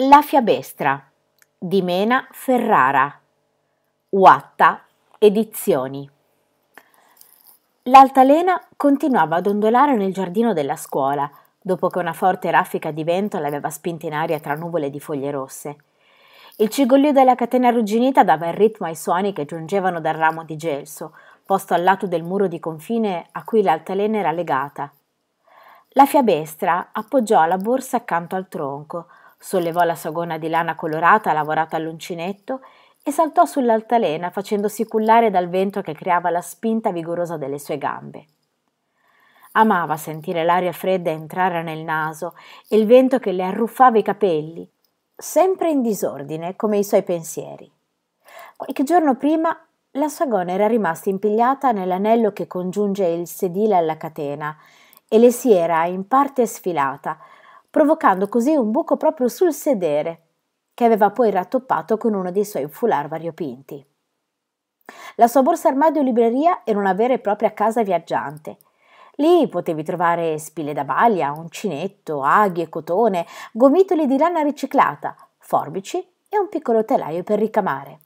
La fiabestra di Mena Ferrara, Watta Edizioni. L'altalena continuava ad ondolare nel giardino della scuola, dopo che una forte raffica di vento l'aveva spinta in aria tra nuvole di foglie rosse. Il cigollio della catena arrugginita dava il ritmo ai suoni che giungevano dal ramo di gelso, posto al lato del muro di confine a cui l'altalena era legata. La fiabestra appoggiò la borsa accanto al tronco, sollevò la sagona di lana colorata lavorata all'uncinetto e saltò sull'altalena facendosi cullare dal vento che creava la spinta vigorosa delle sue gambe. Amava sentire l'aria fredda entrare nel naso e il vento che le arruffava i capelli, sempre in disordine come i suoi pensieri. Qualche giorno prima la sagona era rimasta impigliata nell'anello che congiunge il sedile alla catena e le si era in parte sfilata, provocando così un buco proprio sul sedere, che aveva poi rattoppato con uno dei suoi foulard variopinti. La sua borsa armadio libreria era una vera e propria casa viaggiante. Lì potevi trovare spille da balia, uncinetto, aghi e cotone, gomitoli di lana riciclata, forbici e un piccolo telaio per ricamare.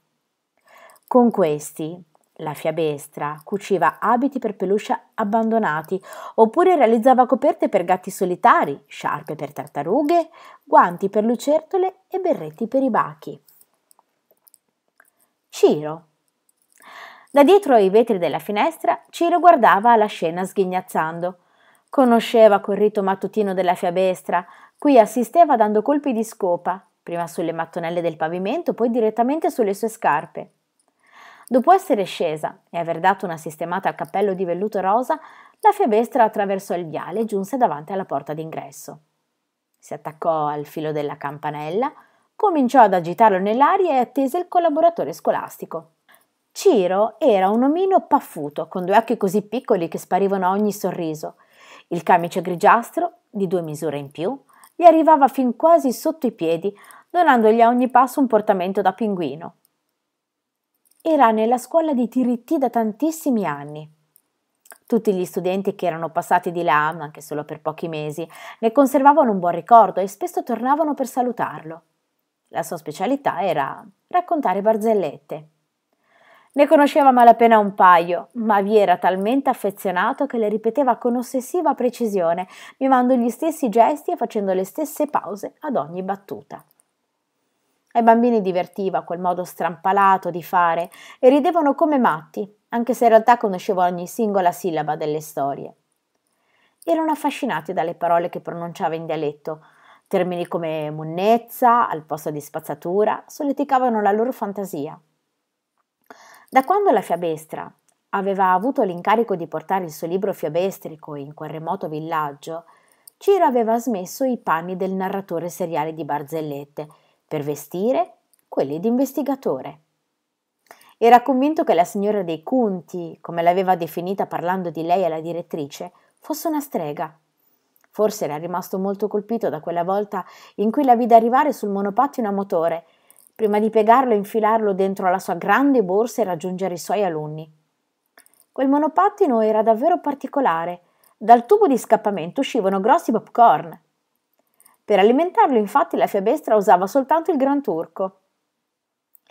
Con questi la fiabestra cuciva abiti per peluche abbandonati, oppure realizzava coperte per gatti solitari, sciarpe per tartarughe, guanti per lucertole e berretti per i bachi. Ciro. Da dietro ai vetri della finestra, Ciro guardava la scena sghignazzando. Conosceva quel rito mattutino della fiabestra, cui assisteva dando colpi di scopa, prima sulle mattonelle del pavimento, poi direttamente sulle sue scarpe. Dopo essere scesa e aver dato una sistemata al cappello di velluto rosa, la febestra attraversò il viale e giunse davanti alla porta d'ingresso. Si attaccò al filo della campanella, cominciò ad agitarlo nell'aria e attese il collaboratore scolastico. Ciro era un omino paffuto, con due occhi così piccoli che sparivano a ogni sorriso. Il camice grigiastro, di due misure in più, gli arrivava fin quasi sotto i piedi, donandogli a ogni passo un portamento da pinguino era nella scuola di Tiritti da tantissimi anni. Tutti gli studenti che erano passati di là, anche solo per pochi mesi, ne conservavano un buon ricordo e spesso tornavano per salutarlo. La sua specialità era raccontare barzellette. Ne conosceva malapena un paio, ma vi era talmente affezionato che le ripeteva con ossessiva precisione, mimando gli stessi gesti e facendo le stesse pause ad ogni battuta. Ai bambini divertiva quel modo strampalato di fare e ridevano come matti, anche se in realtà conoscevo ogni singola sillaba delle storie. Erano affascinati dalle parole che pronunciava in dialetto. Termini come monnezza, al posto di spazzatura, solleticavano la loro fantasia. Da quando la fiabestra aveva avuto l'incarico di portare il suo libro fiabestrico in quel remoto villaggio, Ciro aveva smesso i panni del narratore seriale di barzellette per vestire quelli di investigatore. Era convinto che la signora dei Conti, come l'aveva definita parlando di lei alla direttrice, fosse una strega. Forse era rimasto molto colpito da quella volta in cui la vide arrivare sul monopattino a motore, prima di piegarlo e infilarlo dentro la sua grande borsa e raggiungere i suoi alunni. Quel monopattino era davvero particolare. Dal tubo di scappamento uscivano grossi popcorn, per alimentarlo infatti la fiabestra usava soltanto il gran turco.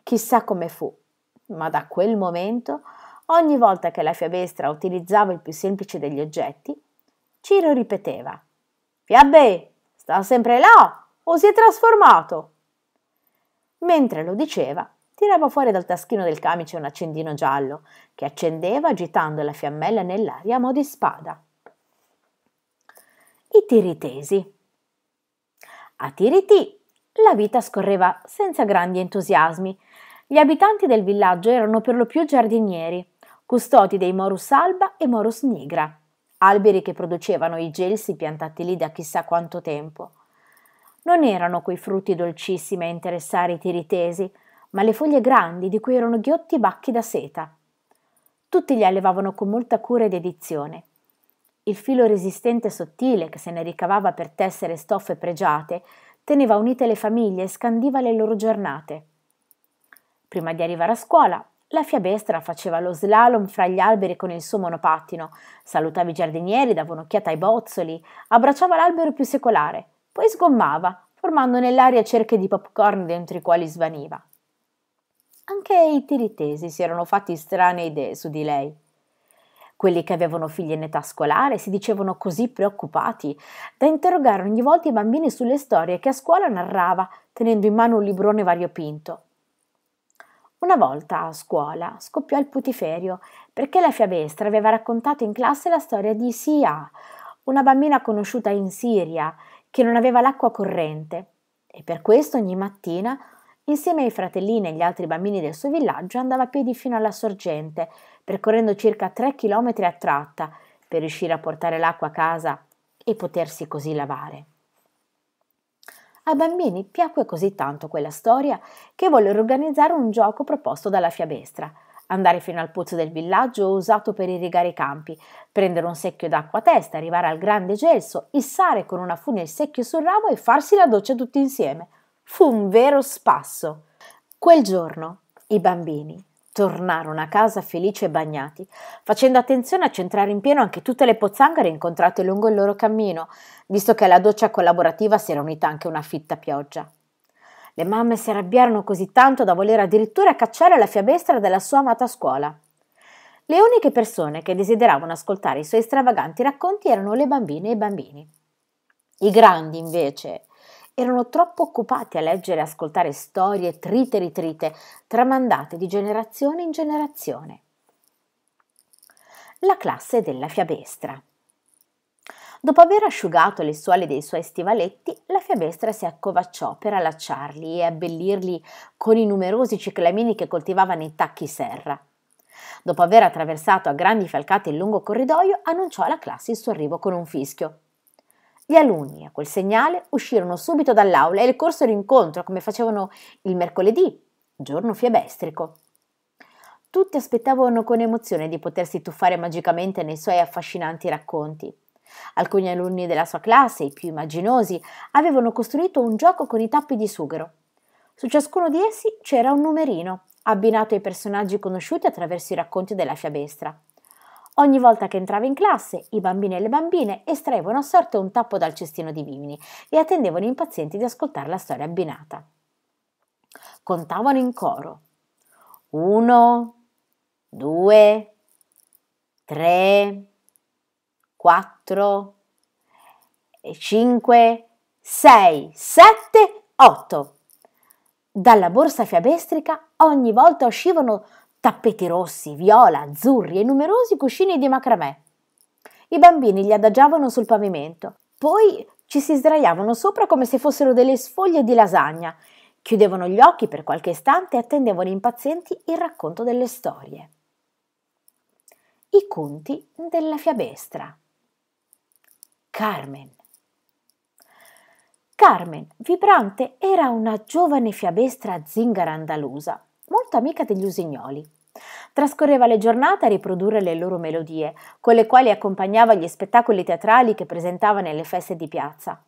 Chissà come fu, ma da quel momento, ogni volta che la fiabestra utilizzava il più semplice degli oggetti, Ciro ripeteva Fiabbe, sta sempre là o si è trasformato? Mentre lo diceva, tirava fuori dal taschino del camice un accendino giallo, che accendeva agitando la fiammella nell'aria a mo' di spada. I tiritesi a Tiriti la vita scorreva senza grandi entusiasmi. Gli abitanti del villaggio erano per lo più giardinieri, custodi dei Morus alba e Morus nigra, alberi che producevano i gelsi piantati lì da chissà quanto tempo. Non erano quei frutti dolcissimi a interessare i tiritesi, ma le foglie grandi di cui erano ghiotti bacchi da seta. Tutti li allevavano con molta cura e dedizione. Il filo resistente e sottile che se ne ricavava per tessere stoffe pregiate teneva unite le famiglie e scandiva le loro giornate. Prima di arrivare a scuola, la fiabestra faceva lo slalom fra gli alberi con il suo monopattino, salutava i giardinieri, dava un'occhiata ai bozzoli, abbracciava l'albero più secolare, poi sgommava, formando nell'aria cerche di popcorn dentro i quali svaniva. Anche i tiritesi si erano fatti strane idee su di lei. Quelli che avevano figli in età scolare si dicevano così preoccupati da interrogare ogni volta i bambini sulle storie che a scuola narrava, tenendo in mano un librone variopinto. Una volta a scuola scoppiò il putiferio perché la fiabestra aveva raccontato in classe la storia di Sia, una bambina conosciuta in Siria che non aveva l'acqua corrente e per questo ogni mattina Insieme ai fratellini e agli altri bambini del suo villaggio andava a piedi fino alla sorgente, percorrendo circa 3 km a tratta per riuscire a portare l'acqua a casa e potersi così lavare. Ai bambini piacque così tanto quella storia che vollero organizzare un gioco proposto dalla fiabestra. Andare fino al pozzo del villaggio usato per irrigare i campi, prendere un secchio d'acqua a testa, arrivare al grande gelso, issare con una fune il secchio sul ramo e farsi la doccia tutti insieme – fu un vero spasso. Quel giorno i bambini tornarono a casa felici e bagnati, facendo attenzione a centrare in pieno anche tutte le pozzanghere incontrate lungo il loro cammino, visto che alla doccia collaborativa si era unita anche una fitta pioggia. Le mamme si arrabbiarono così tanto da voler addirittura cacciare la fiabestra della sua amata scuola. Le uniche persone che desideravano ascoltare i suoi stravaganti racconti erano le bambine e i bambini. I grandi, invece, erano troppo occupati a leggere e ascoltare storie trite e ritrite, tramandate di generazione in generazione. La classe della fiabestra. Dopo aver asciugato le suole dei suoi stivaletti, la fiabestra si accovacciò per allacciarli e abbellirli con i numerosi ciclamini che coltivava nei tacchi serra. Dopo aver attraversato a grandi falcate il lungo corridoio, annunciò alla classe il suo arrivo con un fischio. Gli alunni a quel segnale uscirono subito dall'aula e le corsero incontro come facevano il mercoledì, giorno fiebestrico. Tutti aspettavano con emozione di potersi tuffare magicamente nei suoi affascinanti racconti. Alcuni alunni della sua classe, i più immaginosi, avevano costruito un gioco con i tappi di sughero. Su ciascuno di essi c'era un numerino, abbinato ai personaggi conosciuti attraverso i racconti della fiabestra. Ogni volta che entrava in classe, i bambini e le bambine estraevano a sorte un tappo dal cestino di vimini e attendevano impazienti di ascoltare la storia abbinata. Contavano in coro. Uno, due, tre, quattro, cinque, sei, sette, otto. Dalla borsa fiabestrica ogni volta uscivano tappeti rossi, viola, azzurri e numerosi cuscini di macramè. I bambini li adagiavano sul pavimento, poi ci si sdraiavano sopra come se fossero delle sfoglie di lasagna, chiudevano gli occhi per qualche istante e attendevano impazienti il racconto delle storie. I conti della fiabestra. Carmen. Carmen, vibrante, era una giovane fiabestra zingara andalusa, molto amica degli usignoli. Trascorreva le giornate a riprodurre le loro melodie, con le quali accompagnava gli spettacoli teatrali che presentava nelle feste di piazza.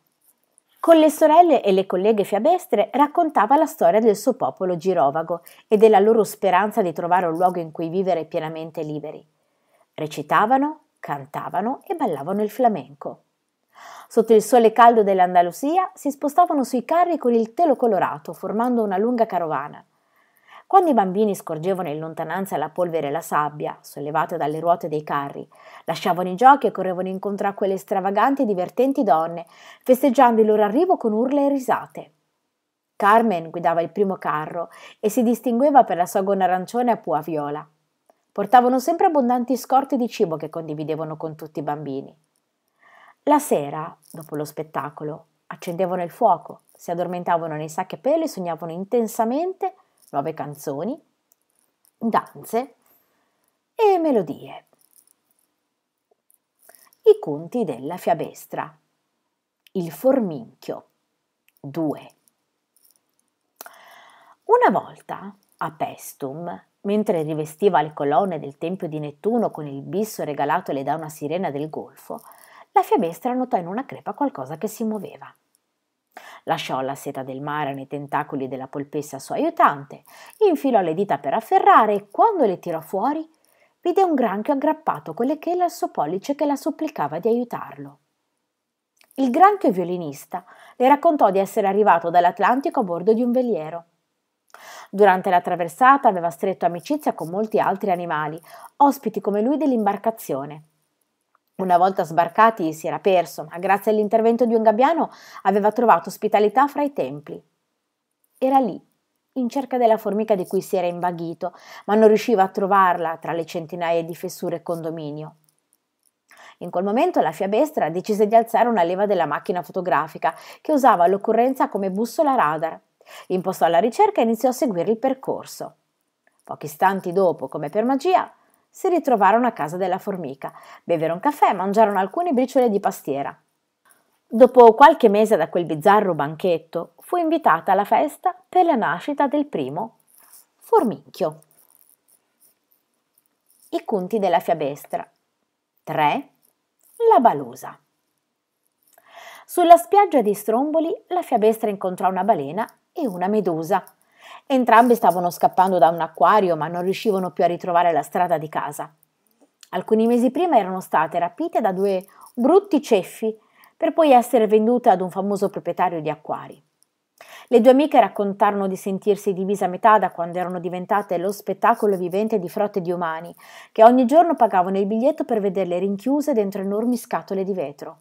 Con le sorelle e le colleghe fiabestre raccontava la storia del suo popolo girovago e della loro speranza di trovare un luogo in cui vivere pienamente liberi. Recitavano, cantavano e ballavano il flamenco. Sotto il sole caldo dell'Andalusia si spostavano sui carri con il telo colorato, formando una lunga carovana. Quando i bambini scorgevano in lontananza la polvere e la sabbia, sollevate dalle ruote dei carri, lasciavano i giochi e correvano incontro a quelle stravaganti e divertenti donne, festeggiando il loro arrivo con urla e risate. Carmen guidava il primo carro e si distingueva per la sua gonna arancione a pua viola. Portavano sempre abbondanti scorte di cibo che condividevano con tutti i bambini. La sera, dopo lo spettacolo, accendevano il fuoco, si addormentavano nei sacchi a pelo e sognavano intensamente nuove canzoni, danze e melodie. I conti della fiabestra. Il forminchio. 2. Una volta, a Pestum, mentre rivestiva le colonne del Tempio di Nettuno con il bisso regalatole da una sirena del Golfo, la fiabestra notò in una crepa qualcosa che si muoveva. Lasciò la seta del mare nei tentacoli della polpessa sua aiutante, infilò le dita per afferrare e quando le tirò fuori, vide un granchio aggrappato con le chele al suo pollice che la supplicava di aiutarlo. Il granchio violinista le raccontò di essere arrivato dall'Atlantico a bordo di un veliero. Durante la traversata aveva stretto amicizia con molti altri animali, ospiti come lui dell'imbarcazione, una volta sbarcati si era perso, ma grazie all'intervento di un gabbiano aveva trovato ospitalità fra i templi. Era lì, in cerca della formica di cui si era invaghito, ma non riusciva a trovarla tra le centinaia di fessure e condominio. In quel momento la fiabestra decise di alzare una leva della macchina fotografica che usava all'occorrenza come bussola radar. Impostò la ricerca e iniziò a seguire il percorso. Pochi istanti dopo, come per magia, si ritrovarono a casa della formica, bevvero un caffè e mangiarono alcune briciole di pastiera. Dopo qualche mese da quel bizzarro banchetto, fu invitata alla festa per la nascita del primo formicchio. I conti della fiabestra. 3. La balusa. Sulla spiaggia di Stromboli la fiabestra incontrò una balena e una medusa Entrambe stavano scappando da un acquario, ma non riuscivano più a ritrovare la strada di casa. Alcuni mesi prima erano state rapite da due brutti ceffi per poi essere vendute ad un famoso proprietario di acquari. Le due amiche raccontarono di sentirsi divise a metà da quando erano diventate lo spettacolo vivente di frotte di umani, che ogni giorno pagavano il biglietto per vederle rinchiuse dentro enormi scatole di vetro.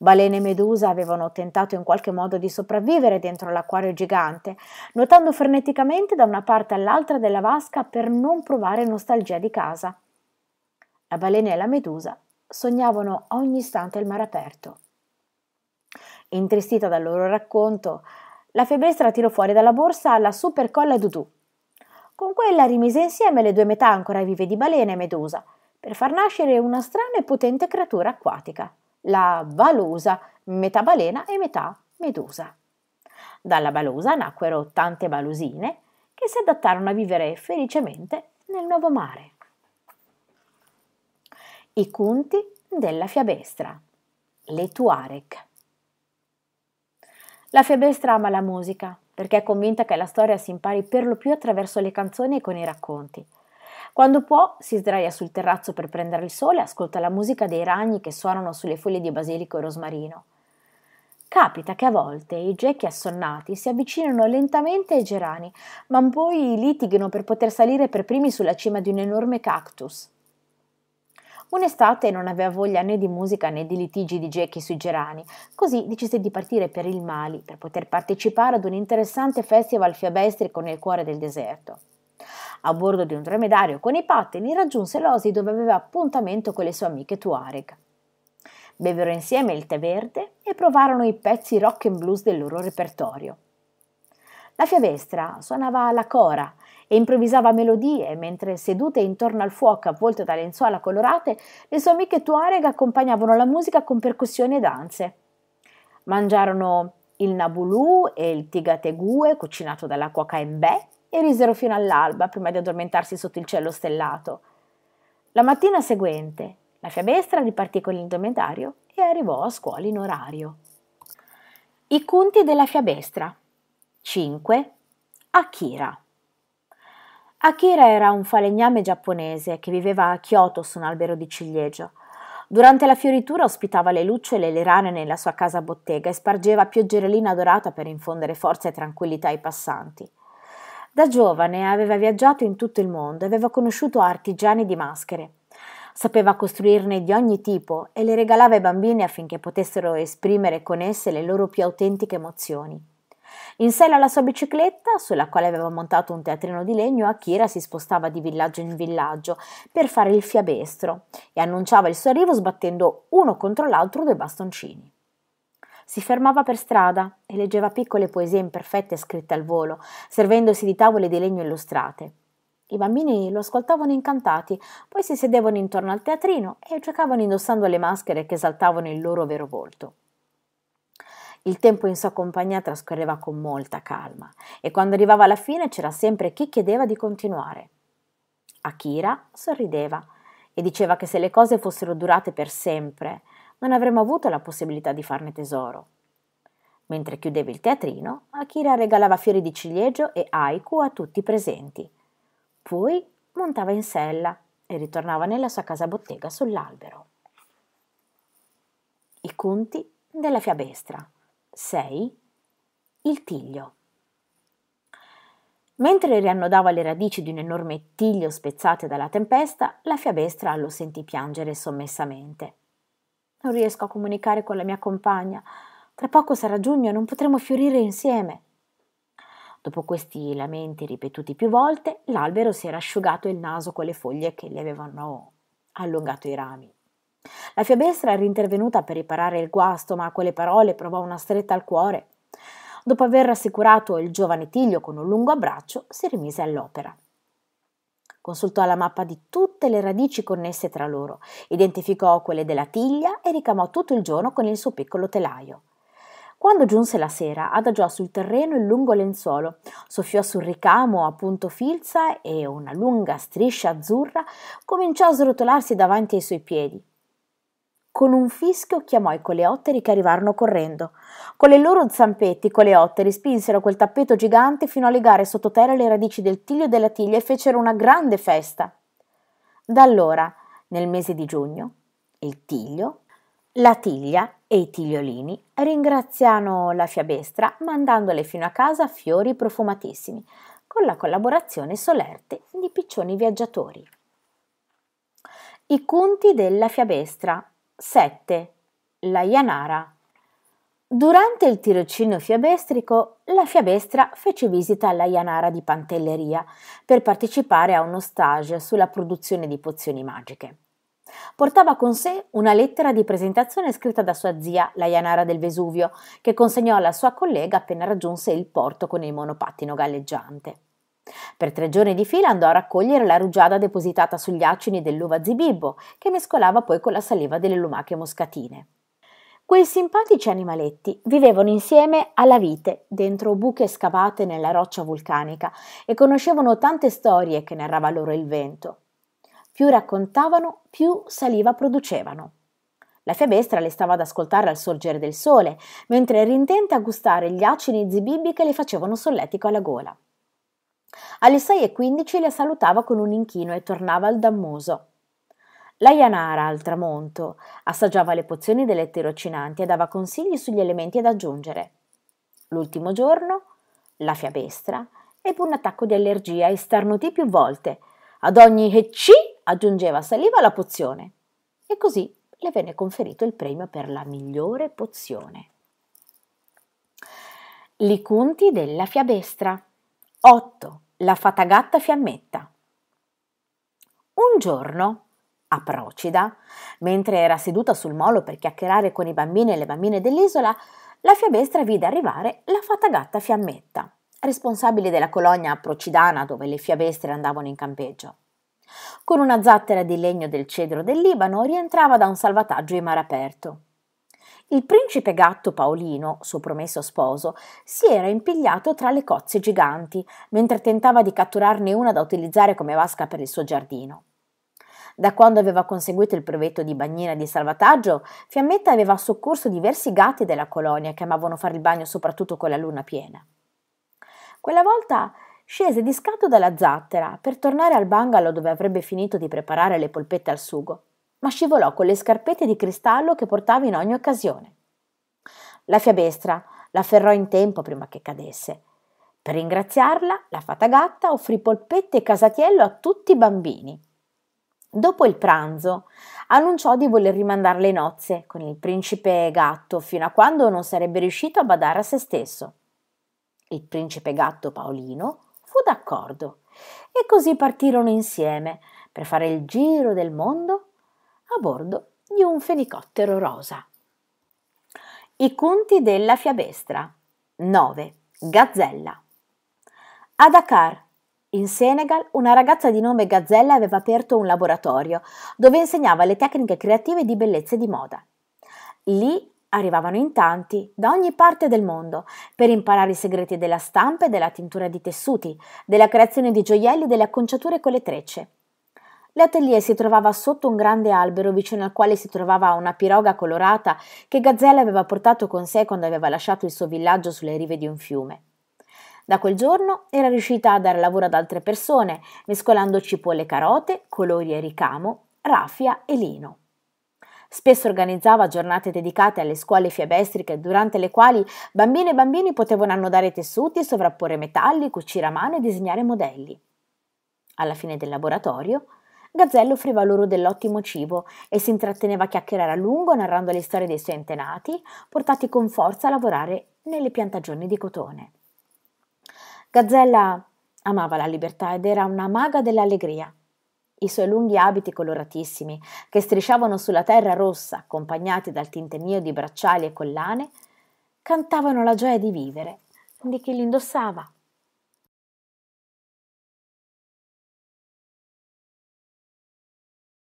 Balene e medusa avevano tentato in qualche modo di sopravvivere dentro l'acquario gigante, nuotando freneticamente da una parte all'altra della vasca per non provare nostalgia di casa. La balena e la medusa sognavano ogni istante il mare aperto. Intristita dal loro racconto, la febestra tirò fuori dalla borsa la supercolla Dudu. Con quella rimise insieme le due metà ancora vive di balena e medusa, per far nascere una strana e potente creatura acquatica la Balusa, metà balena e metà medusa. Dalla Balusa nacquero tante balusine che si adattarono a vivere felicemente nel nuovo mare. I conti della fiabestra, le Tuareg. La fiabestra ama la musica perché è convinta che la storia si impari per lo più attraverso le canzoni e con i racconti – quando può, si sdraia sul terrazzo per prendere il sole e ascolta la musica dei ragni che suonano sulle foglie di basilico e rosmarino. Capita che a volte i gechi assonnati si avvicinano lentamente ai gerani, ma poi litighino per poter salire per primi sulla cima di un enorme cactus. Un'estate non aveva voglia né di musica né di litigi di gechi sui gerani, così decise di partire per il Mali per poter partecipare ad un interessante festival fiabestrico nel cuore del deserto. A bordo di un dromedario con i pattini raggiunse l'Osi dove aveva appuntamento con le sue amiche Tuareg. Bevvero insieme il tè verde e provarono i pezzi rock and blues del loro repertorio. La fiavestra suonava la cora e improvvisava melodie, mentre sedute intorno al fuoco avvolte da lenzuola colorate, le sue amiche Tuareg accompagnavano la musica con percussioni e danze. Mangiarono il nabulù e il tigategue cucinato dalla cuoca Embè e risero fino all'alba prima di addormentarsi sotto il cielo stellato. La mattina seguente la fiabestra ripartì con l'indomentario e arrivò a scuola in orario. I conti della fiabestra 5. Akira Akira era un falegname giapponese che viveva a Kyoto su un albero di ciliegio. Durante la fioritura ospitava le lucciole e le rane nella sua casa bottega e spargeva pioggerellina dorata per infondere forza e tranquillità ai passanti. Da giovane aveva viaggiato in tutto il mondo e aveva conosciuto artigiani di maschere. Sapeva costruirne di ogni tipo e le regalava ai bambini affinché potessero esprimere con esse le loro più autentiche emozioni. In sella alla sua bicicletta, sulla quale aveva montato un teatrino di legno, Akira si spostava di villaggio in villaggio per fare il fiabestro e annunciava il suo arrivo sbattendo uno contro l'altro due bastoncini si fermava per strada e leggeva piccole poesie imperfette scritte al volo, servendosi di tavole di legno illustrate. I bambini lo ascoltavano incantati, poi si sedevano intorno al teatrino e giocavano indossando le maschere che esaltavano il loro vero volto. Il tempo in sua compagnia trascorreva con molta calma e quando arrivava alla fine c'era sempre chi chiedeva di continuare. Akira sorrideva e diceva che se le cose fossero durate per sempre, non avremmo avuto la possibilità di farne tesoro. Mentre chiudeva il teatrino, Akira regalava fiori di ciliegio e haiku a tutti i presenti. Poi montava in sella e ritornava nella sua casa bottega sull'albero. I conti della fiabestra 6. Il tiglio. Mentre riannodava le radici di un enorme tiglio spezzate dalla tempesta, la fiabestra lo sentì piangere sommessamente. Non riesco a comunicare con la mia compagna. Tra poco sarà giugno e non potremo fiorire insieme. Dopo questi lamenti ripetuti più volte, l'albero si era asciugato il naso con le foglie che gli avevano allungato i rami. La fiabestra era intervenuta per riparare il guasto, ma a quelle parole provò una stretta al cuore. Dopo aver rassicurato il giovane Tiglio con un lungo abbraccio, si rimise all'opera. Consultò la mappa di tutte le radici connesse tra loro, identificò quelle della tiglia e ricamò tutto il giorno con il suo piccolo telaio. Quando giunse la sera, adagiò sul terreno il lungo lenzuolo, soffiò sul ricamo a punto filza e una lunga striscia azzurra cominciò a srotolarsi davanti ai suoi piedi. Con un fischio chiamò i coleotteri che arrivarono correndo. Con le loro zampette i coleotteri spinsero quel tappeto gigante fino a legare sottoterra le radici del tiglio e della tiglia e fecero una grande festa. Da allora, nel mese di giugno, il tiglio, la tiglia e i tigliolini ringraziano la fiabestra mandandole fino a casa fiori profumatissimi, con la collaborazione solerte di piccioni viaggiatori. I conti della fiabestra 7. La Ianara. Durante il tirocinio fiabestrico, la fiabestra fece visita alla Ianara di Pantelleria per partecipare a uno stage sulla produzione di pozioni magiche. Portava con sé una lettera di presentazione scritta da sua zia, la Ianara del Vesuvio, che consegnò alla sua collega appena raggiunse il porto con il monopattino galleggiante. Per tre giorni di fila andò a raccogliere la rugiada depositata sugli acini dell'uva zibibbo, che mescolava poi con la saliva delle lumache moscatine. Quei simpatici animaletti vivevano insieme alla vite dentro buche scavate nella roccia vulcanica e conoscevano tante storie che narrava loro il vento. Più raccontavano, più saliva producevano. La febestra le stava ad ascoltare al sorgere del sole, mentre era intenta a gustare gli acini zibibi che le facevano solletico alla gola. Alle 6.15 le salutava con un inchino e tornava al dammoso. La Ianara, al tramonto, assaggiava le pozioni delle tirocinanti e dava consigli sugli elementi da aggiungere. L'ultimo giorno, la fiabestra ebbe un attacco di allergia e starnutì più volte. Ad ogni ecci aggiungeva saliva alla pozione. E così le venne conferito il premio per la migliore pozione. Licunti della fiabestra. 8. La fatagatta fiammetta. Un giorno, a Procida, mentre era seduta sul molo per chiacchierare con i bambini e le bambine dell'isola, la fiabestra vide arrivare la fatagatta fiammetta, responsabile della colonia procidana dove le fiabestre andavano in campeggio. Con una zattera di legno del cedro del Libano rientrava da un salvataggio in mare aperto. Il principe gatto Paolino, suo promesso sposo, si era impigliato tra le cozze giganti, mentre tentava di catturarne una da utilizzare come vasca per il suo giardino. Da quando aveva conseguito il brevetto di bagnina di salvataggio, Fiammetta aveva soccorso diversi gatti della colonia che amavano fare il bagno soprattutto con la luna piena. Quella volta scese di scatto dalla zattera per tornare al bungalow dove avrebbe finito di preparare le polpette al sugo ma scivolò con le scarpette di cristallo che portava in ogni occasione. La fiabestra l'afferrò in tempo prima che cadesse. Per ringraziarla, la fata gatta offrì polpette e casatiello a tutti i bambini. Dopo il pranzo annunciò di voler rimandare le nozze con il principe gatto fino a quando non sarebbe riuscito a badare a se stesso. Il principe gatto Paolino fu d'accordo e così partirono insieme per fare il giro del mondo a bordo di un fenicottero rosa. I conti della fiabestra 9. Gazzella. A Dakar, in Senegal, una ragazza di nome Gazzella aveva aperto un laboratorio dove insegnava le tecniche creative di bellezza e di moda. Lì arrivavano in tanti, da ogni parte del mondo, per imparare i segreti della stampa e della tintura di tessuti, della creazione di gioielli e delle acconciature con le trecce. L'atelier si trovava sotto un grande albero vicino al quale si trovava una piroga colorata che Gazzella aveva portato con sé quando aveva lasciato il suo villaggio sulle rive di un fiume. Da quel giorno era riuscita a dare lavoro ad altre persone, mescolando cipolle e carote, colori e ricamo, raffia e lino. Spesso organizzava giornate dedicate alle scuole fiabestriche durante le quali bambine e bambini potevano annodare tessuti, sovrapporre metalli, cucire a mano e disegnare modelli. Alla fine del laboratorio Gazzello offriva loro dell'ottimo cibo e si intratteneva a chiacchierare a lungo narrando le storie dei suoi antenati, portati con forza a lavorare nelle piantagioni di cotone. Gazzella amava la libertà ed era una maga dell'allegria. I suoi lunghi abiti coloratissimi, che strisciavano sulla terra rossa, accompagnati dal tintenio di bracciali e collane, cantavano la gioia di vivere di chi li indossava.